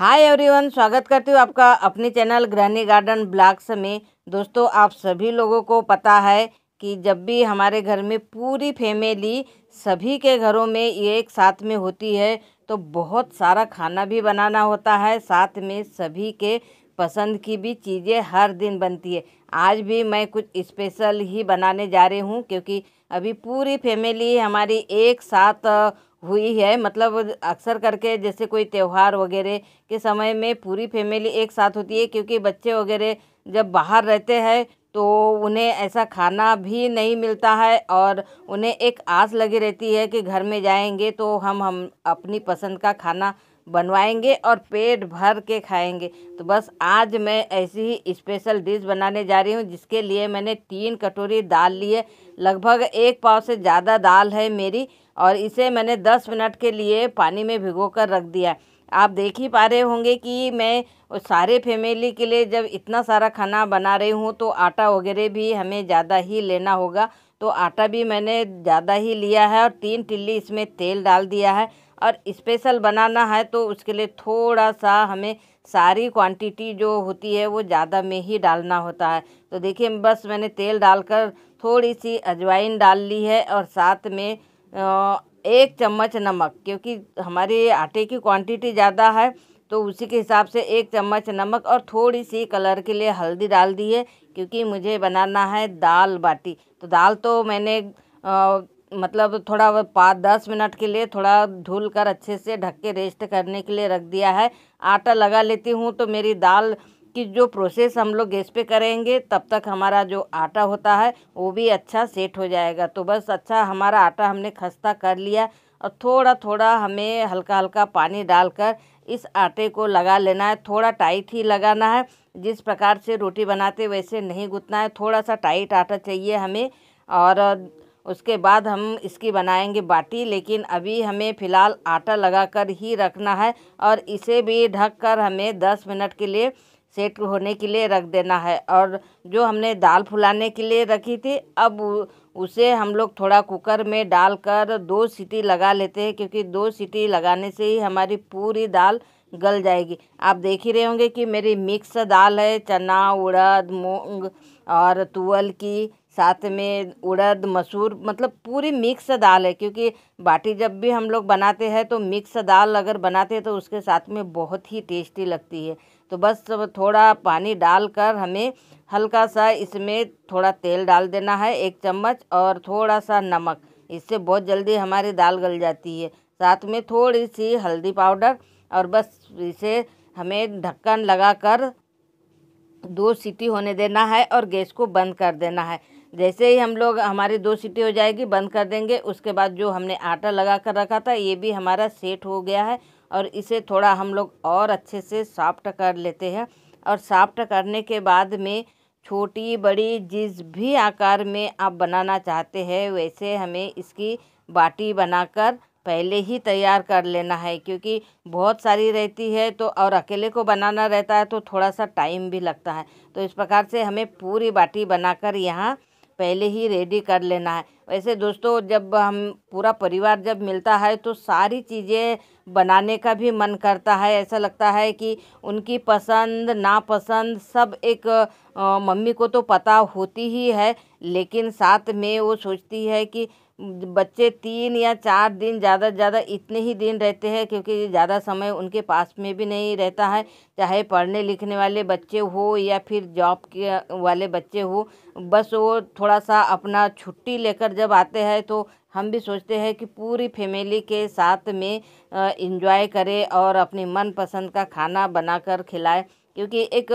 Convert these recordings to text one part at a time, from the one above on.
hi everyone स्वागत करती हूँ आपका अपने चैनल ग्रहणी गार्डन ब्लॉग्स में दोस्तों आप सभी लोगों को पता है कि जब भी हमारे घर में पूरी फैमिली सभी के घरों में ये एक साथ में होती है तो बहुत सारा खाना भी बनाना होता है साथ में सभी के पसंद की भी चीज़ें हर दिन बनती है आज भी मैं कुछ स्पेशल ही बनाने जा रही हूँ क्योंकि अभी पूरी फैमिली हमारी एक साथ हुई है मतलब अक्सर करके जैसे कोई त्यौहार वगैरह के समय में पूरी फैमिली एक साथ होती है क्योंकि बच्चे वगैरह जब बाहर रहते हैं तो उन्हें ऐसा खाना भी नहीं मिलता है और उन्हें एक आस लगी रहती है कि घर में जाएंगे तो हम हम अपनी पसंद का खाना बनवाएंगे और पेट भर के खाएंगे तो बस आज मैं ऐसी ही स्पेशल डिश बनाने जा रही हूँ जिसके लिए मैंने तीन कटोरी दाल ली है लगभग एक पाव से ज़्यादा दाल है मेरी और इसे मैंने दस मिनट के लिए पानी में भिगो कर रख दिया आप देख ही पा रहे होंगे कि मैं सारे फैमिली के लिए जब इतना सारा खाना बना रही हूँ तो आटा वगैरह भी हमें ज़्यादा ही लेना होगा तो आटा भी मैंने ज़्यादा ही लिया है और तीन टिल्ली इसमें तेल डाल दिया है और इस्पेशल बनाना है तो उसके लिए थोड़ा सा हमें सारी क्वांटिटी जो होती है वो ज़्यादा में ही डालना होता है तो देखिए बस मैंने तेल डालकर थोड़ी सी अजवाइन डाल ली है और साथ में एक चम्मच नमक क्योंकि हमारे आटे की क्वांटिटी ज़्यादा है तो उसी के हिसाब से एक चम्मच नमक और थोड़ी सी कलर के लिए हल्दी डाल दी है क्योंकि मुझे बनाना है दाल बाटी तो दाल तो मैंने मतलब थोड़ा पाँच दस मिनट के लिए थोड़ा धुल कर अच्छे से ढक के रेस्ट करने के लिए रख दिया है आटा लगा लेती हूँ तो मेरी दाल की जो प्रोसेस हम लोग गैस पे करेंगे तब तक हमारा जो आटा होता है वो भी अच्छा सेट हो जाएगा तो बस अच्छा हमारा आटा हमने खस्ता कर लिया और थोड़ा थोड़ा हमें हल्का हल्का पानी डालकर इस आटे को लगा लेना है थोड़ा टाइट ही लगाना है जिस प्रकार से रोटी बनाते वैसे नहीं गुतना है थोड़ा सा टाइट आटा चाहिए हमें और उसके बाद हम इसकी बनाएंगे बाटी लेकिन अभी हमें फ़िलहाल आटा लगाकर ही रखना है और इसे भी ढककर हमें दस मिनट के लिए सेट होने के लिए रख देना है और जो हमने दाल फुलाने के लिए रखी थी अब उसे हम लोग थोड़ा कुकर में डालकर दो सीटी लगा लेते हैं क्योंकि दो सीटी लगाने से ही हमारी पूरी दाल गल जाएगी आप देख ही रहे होंगे कि मेरी मिक्स दाल है चना उड़द मूंग और तुअल की साथ में उड़द मसूर मतलब पूरी मिक्स दाल है क्योंकि बाटी जब भी हम लोग बनाते हैं तो मिक्स दाल अगर बनाते हैं तो उसके साथ में बहुत ही टेस्टी लगती है तो बस थोड़ा पानी डालकर हमें हल्का सा इसमें थोड़ा तेल डाल देना है एक चम्मच और थोड़ा सा नमक इससे बहुत जल्दी हमारी दाल गल जाती है साथ में थोड़ी सी हल्दी पाउडर और बस इसे हमें ढक्कन लगाकर दो सीटी होने देना है और गैस को बंद कर देना है जैसे ही हम लोग हमारी दो सीटी हो जाएगी बंद कर देंगे उसके बाद जो हमने आटा लगा कर रखा था ये भी हमारा सेट हो गया है और इसे थोड़ा हम लोग और अच्छे से साफ्ट कर लेते हैं और साफ्ट करने के बाद में छोटी बड़ी जिस भी आकार में आप बनाना चाहते हैं वैसे हमें इसकी बाटी बनाकर पहले ही तैयार कर लेना है क्योंकि बहुत सारी रहती है तो और अकेले को बनाना रहता है तो थोड़ा सा टाइम भी लगता है तो इस प्रकार से हमें पूरी बाटी बनाकर यहाँ पहले ही रेडी कर लेना है वैसे दोस्तों जब हम पूरा परिवार जब मिलता है तो सारी चीज़ें बनाने का भी मन करता है ऐसा लगता है कि उनकी पसंद नापसंद सब एक मम्मी को तो पता होती ही है लेकिन साथ में वो सोचती है कि बच्चे तीन या चार दिन ज़्यादा से ज़्यादा इतने ही दिन रहते हैं क्योंकि ज़्यादा समय उनके पास में भी नहीं रहता है चाहे पढ़ने लिखने वाले बच्चे हो या फिर जॉब के वाले बच्चे हो बस वो थोड़ा सा अपना छुट्टी लेकर जब आते हैं तो हम भी सोचते हैं कि पूरी फैमिली के साथ में इंजॉय करें और अपनी मनपसंद का खाना बनाकर खिलाएं क्योंकि एक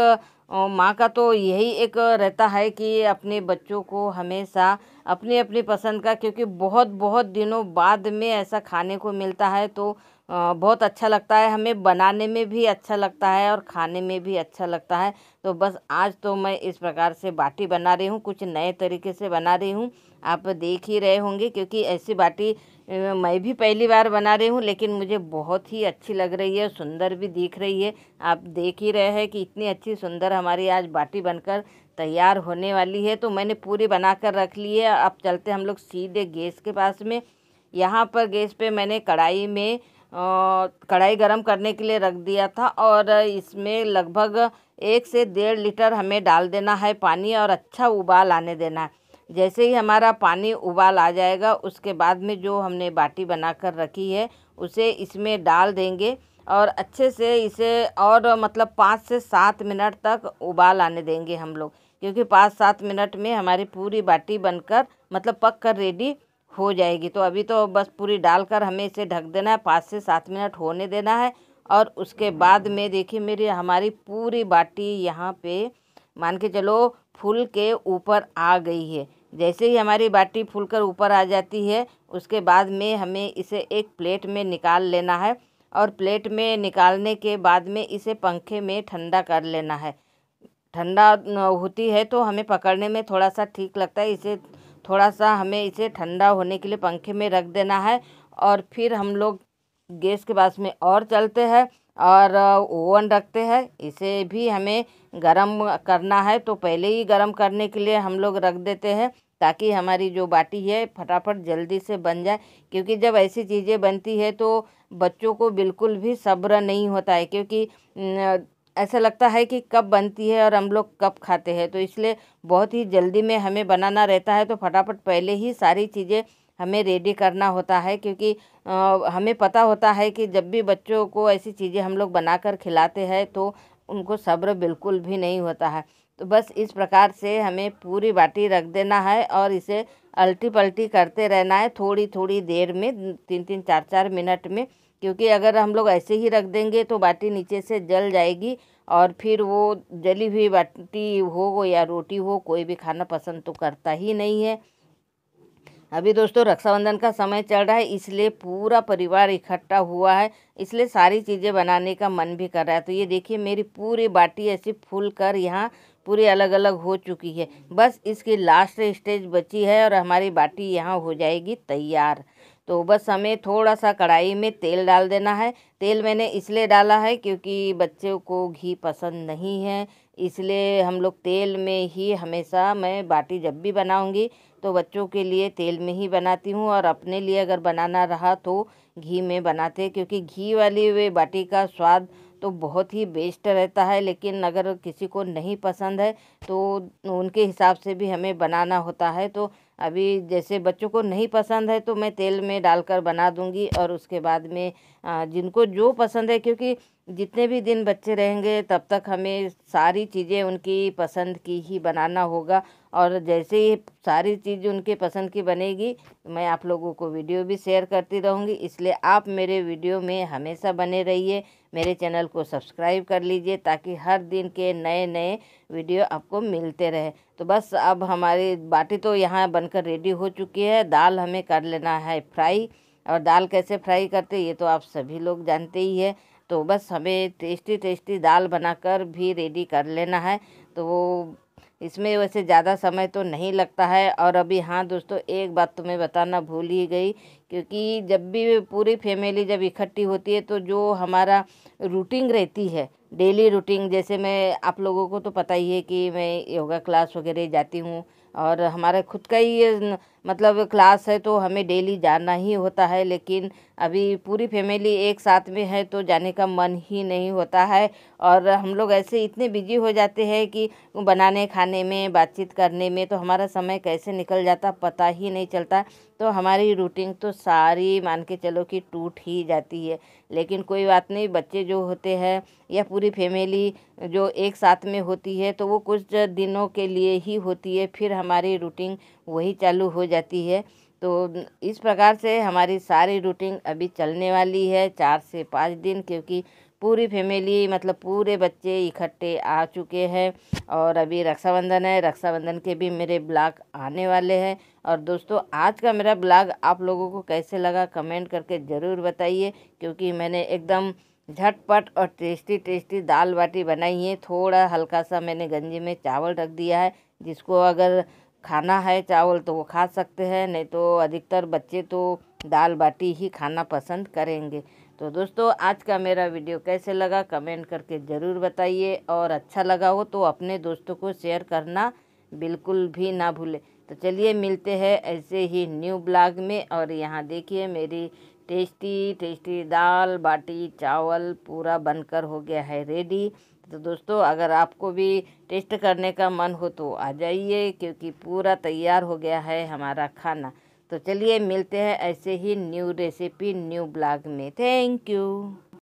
माँ का तो यही एक रहता है कि अपने बच्चों को हमेशा अपनी अपनी पसंद का क्योंकि बहुत बहुत दिनों बाद में ऐसा खाने को मिलता है तो बहुत अच्छा लगता है हमें बनाने में भी अच्छा लगता है और खाने में भी अच्छा लगता है तो बस आज तो मैं इस प्रकार से बाटी बना रही हूँ कुछ नए तरीके से बना रही हूँ आप देख ही रहे होंगे क्योंकि ऐसी बाटी मैं भी पहली बार बना रही हूँ लेकिन मुझे बहुत ही अच्छी लग रही है सुंदर भी दिख रही है आप देख ही रहे हैं कि इतनी अच्छी सुंदर हमारी आज बाटी बनकर तैयार होने वाली है तो मैंने पूरी बनाकर रख ली है अब चलते हम लोग सीधे गैस के पास में यहाँ पर गैस पे मैंने कढ़ाई में कढ़ाई गरम करने के लिए रख दिया था और इसमें लगभग एक से डेढ़ लीटर हमें डाल देना है पानी और अच्छा उबाल आने देना है जैसे ही हमारा पानी उबाल आ जाएगा उसके बाद में जो हमने बाटी बना कर रखी है उसे इसमें डाल देंगे और अच्छे से इसे और मतलब पाँच से सात मिनट तक उबाल आने देंगे हम लोग क्योंकि पाँच सात मिनट में हमारी पूरी बाटी बनकर मतलब पक कर रेडी हो जाएगी तो अभी तो बस पूरी डालकर हमें इसे ढक देना है पाँच से सात मिनट होने देना है और उसके बाद में देखिए मेरी हमारी पूरी बाटी यहाँ पे मान के चलो फूल के ऊपर आ गई है जैसे ही हमारी बाटी फूल कर ऊपर आ जाती है उसके बाद में हमें इसे एक प्लेट में निकाल लेना है और प्लेट में निकालने के बाद में इसे पंखे में ठंडा कर लेना है ठंडा होती है तो हमें पकड़ने में थोड़ा सा ठीक लगता है इसे थोड़ा सा हमें इसे ठंडा होने के लिए पंखे में रख देना है और फिर हम लोग गैस के पास में और चलते हैं और ओवन रखते हैं इसे भी हमें गरम करना है तो पहले ही गरम करने के लिए हम लोग रख देते हैं ताकि हमारी जो बाटी है फटाफट जल्दी से बन जाए क्योंकि जब ऐसी चीज़ें बनती है तो बच्चों को बिल्कुल भी सब्र नहीं होता है क्योंकि ऐसा लगता है कि कब बनती है और हम लोग कब खाते हैं तो इसलिए बहुत ही जल्दी में हमें बनाना रहता है तो फटाफट पहले ही सारी चीज़ें हमें रेडी करना होता है क्योंकि आ, हमें पता होता है कि जब भी बच्चों को ऐसी चीज़ें हम लोग बनाकर खिलाते हैं तो उनको सब्र बिल्कुल भी नहीं होता है तो बस इस प्रकार से हमें पूरी बाटी रख देना है और इसे अल्टी पल्टी करते रहना है थोड़ी थोड़ी देर में तीन तीन चार चार मिनट में क्योंकि अगर हम लोग ऐसे ही रख देंगे तो बाटी नीचे से जल जाएगी और फिर वो जली हुई बाटी हो या रोटी हो कोई भी खाना पसंद तो करता ही नहीं है अभी दोस्तों रक्षाबंधन का समय चल रहा है इसलिए पूरा परिवार इकट्ठा हुआ है इसलिए सारी चीज़ें बनाने का मन भी कर रहा है तो ये देखिए मेरी पूरी बाटी ऐसी फूल कर यहाँ पूरी अलग अलग हो चुकी है बस इसकी लास्ट स्टेज बची है और हमारी बाटी यहाँ हो जाएगी तैयार तो बस हमें थोड़ा सा कढ़ाई में तेल डाल देना है तेल मैंने इसलिए डाला है क्योंकि बच्चों को घी पसंद नहीं है इसलिए हम लोग तेल में ही हमेशा मैं बाटी जब भी बनाऊंगी तो बच्चों के लिए तेल में ही बनाती हूँ और अपने लिए अगर बनाना रहा तो घी में बनाते क्योंकि घी वाली वे बाटी का स्वाद तो बहुत ही बेस्ट रहता है लेकिन अगर किसी को नहीं पसंद है तो उनके हिसाब से भी हमें बनाना होता है तो अभी जैसे बच्चों को नहीं पसंद है तो मैं तेल में डालकर बना दूंगी और उसके बाद में जिनको जो पसंद है क्योंकि जितने भी दिन बच्चे रहेंगे तब तक हमें सारी चीज़ें उनकी पसंद की ही बनाना होगा और जैसे ही सारी चीज़ उनके पसंद की बनेगी मैं आप लोगों को वीडियो भी शेयर करती रहूँगी इसलिए आप मेरे वीडियो में हमेशा बने रहिए मेरे चैनल को सब्सक्राइब कर लीजिए ताकि हर दिन के नए नए वीडियो आपको मिलते रहे तो बस अब हमारी बाटी तो यहाँ बनकर रेडी हो चुकी है दाल हमें कर लेना है फ्राई और दाल कैसे फ्राई करते ये तो आप सभी लोग जानते ही है तो बस हमें टेस्टी टेस्टी दाल बनाकर भी रेडी कर लेना है तो वो इसमें वैसे ज़्यादा समय तो नहीं लगता है और अभी हाँ दोस्तों एक बात तो मैं बताना भूल ही गई क्योंकि जब भी पूरी फैमिली जब इकट्ठी होती है तो जो हमारा रूटीन रहती है डेली रूटीन जैसे मैं आप लोगों को तो पता ही है कि मैं योगा क्लास वगैरह जाती हूँ और हमारा खुद का ही मतलब क्लास है तो हमें डेली जाना ही होता है लेकिन अभी पूरी फैमिली एक साथ में है तो जाने का मन ही नहीं होता है और हम लोग ऐसे इतने बिजी हो जाते हैं कि बनाने खाने में बातचीत करने में तो हमारा समय कैसे निकल जाता पता ही नहीं चलता तो हमारी रूटीन तो सारी मान के चलो कि टूट ही जाती है लेकिन कोई बात नहीं बच्चे जो होते हैं या पूरी फैमिली जो एक साथ में होती है तो वो कुछ दिनों के लिए ही होती है फिर हमारी रूटीन वही चालू हो जाती है तो इस प्रकार से हमारी सारी रूटीन अभी चलने वाली है चार से पाँच दिन क्योंकि पूरी फैमिली मतलब पूरे बच्चे इकट्ठे आ चुके हैं और अभी रक्षाबंधन है रक्षाबंधन के भी मेरे ब्लॉग आने वाले हैं और दोस्तों आज का मेरा ब्लॉग आप लोगों को कैसे लगा कमेंट करके ज़रूर बताइए क्योंकि मैंने एकदम झटपट और टेस्टी टेस्टी दाल बाटी बनाई है थोड़ा हल्का सा मैंने गंजी में चावल रख दिया है जिसको अगर खाना है चावल तो वो खा सकते हैं नहीं तो अधिकतर बच्चे तो दाल बाटी ही खाना पसंद करेंगे तो दोस्तों आज का मेरा वीडियो कैसे लगा कमेंट करके ज़रूर बताइए और अच्छा लगा हो तो अपने दोस्तों को शेयर करना बिल्कुल भी ना भूले तो चलिए मिलते हैं ऐसे ही न्यू ब्लॉग में और यहाँ देखिए मेरी टेस्टी टेस्टी दाल बाटी चावल पूरा बनकर हो गया है रेडी तो दोस्तों अगर आपको भी टेस्ट करने का मन हो तो आ जाइए क्योंकि पूरा तैयार हो गया है हमारा खाना तो चलिए मिलते हैं ऐसे ही न्यू रेसिपी न्यू ब्लॉग में थैंक यू